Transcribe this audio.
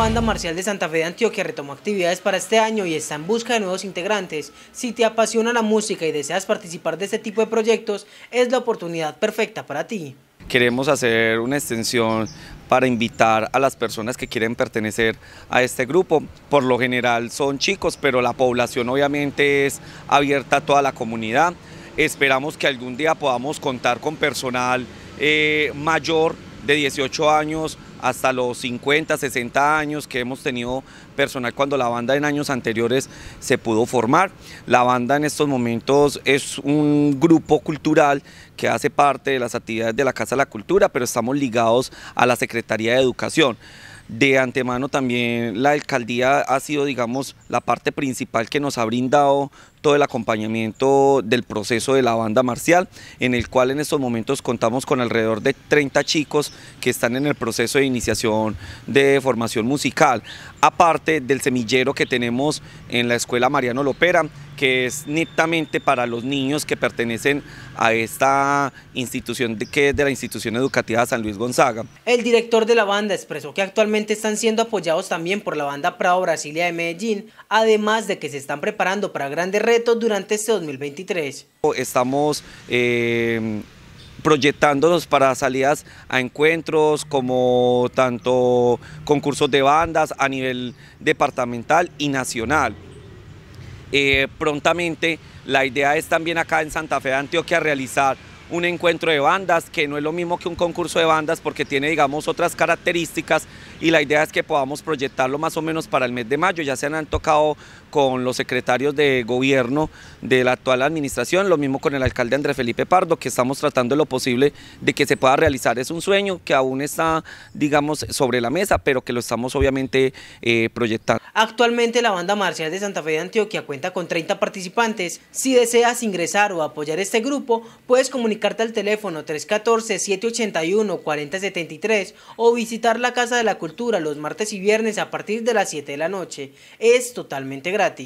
banda marcial de Santa Fe de Antioquia retomó actividades para este año y está en busca de nuevos integrantes. Si te apasiona la música y deseas participar de este tipo de proyectos, es la oportunidad perfecta para ti. Queremos hacer una extensión para invitar a las personas que quieren pertenecer a este grupo. Por lo general son chicos, pero la población obviamente es abierta a toda la comunidad. Esperamos que algún día podamos contar con personal eh, mayor de 18 años hasta los 50, 60 años que hemos tenido personal cuando la banda en años anteriores se pudo formar. La banda en estos momentos es un grupo cultural que hace parte de las actividades de la Casa de la Cultura, pero estamos ligados a la Secretaría de Educación. De antemano también la alcaldía ha sido, digamos, la parte principal que nos ha brindado todo el acompañamiento del proceso de la banda marcial, en el cual en estos momentos contamos con alrededor de 30 chicos que están en el proceso de iniciación de formación musical, aparte del semillero que tenemos en la escuela Mariano Lopera, que es netamente para los niños que pertenecen a esta institución que es de la institución educativa San Luis Gonzaga. El director de la banda expresó que actualmente están siendo apoyados también por la banda Prado Brasilia de Medellín, además de que se están preparando para grandes retos durante este 2023. Estamos eh, proyectándonos para salidas a encuentros como tanto concursos de bandas a nivel departamental y nacional. Eh, prontamente. La idea es también acá en Santa Fe de Antioquia realizar un encuentro de bandas, que no es lo mismo que un concurso de bandas porque tiene, digamos, otras características, y la idea es que podamos proyectarlo más o menos para el mes de mayo. Ya se han tocado con los secretarios de gobierno de la actual administración, lo mismo con el alcalde Andrés Felipe Pardo, que estamos tratando lo posible de que se pueda realizar. Es un sueño que aún está, digamos, sobre la mesa, pero que lo estamos obviamente eh, proyectando. Actualmente la banda marcial de Santa Fe de Antioquia cuenta con 30 participantes. Si deseas ingresar o apoyar este grupo, puedes comunicarte al teléfono 314-781-4073 o visitar la Casa de la Cultura los martes y viernes a partir de las 7 de la noche. Es totalmente gratis.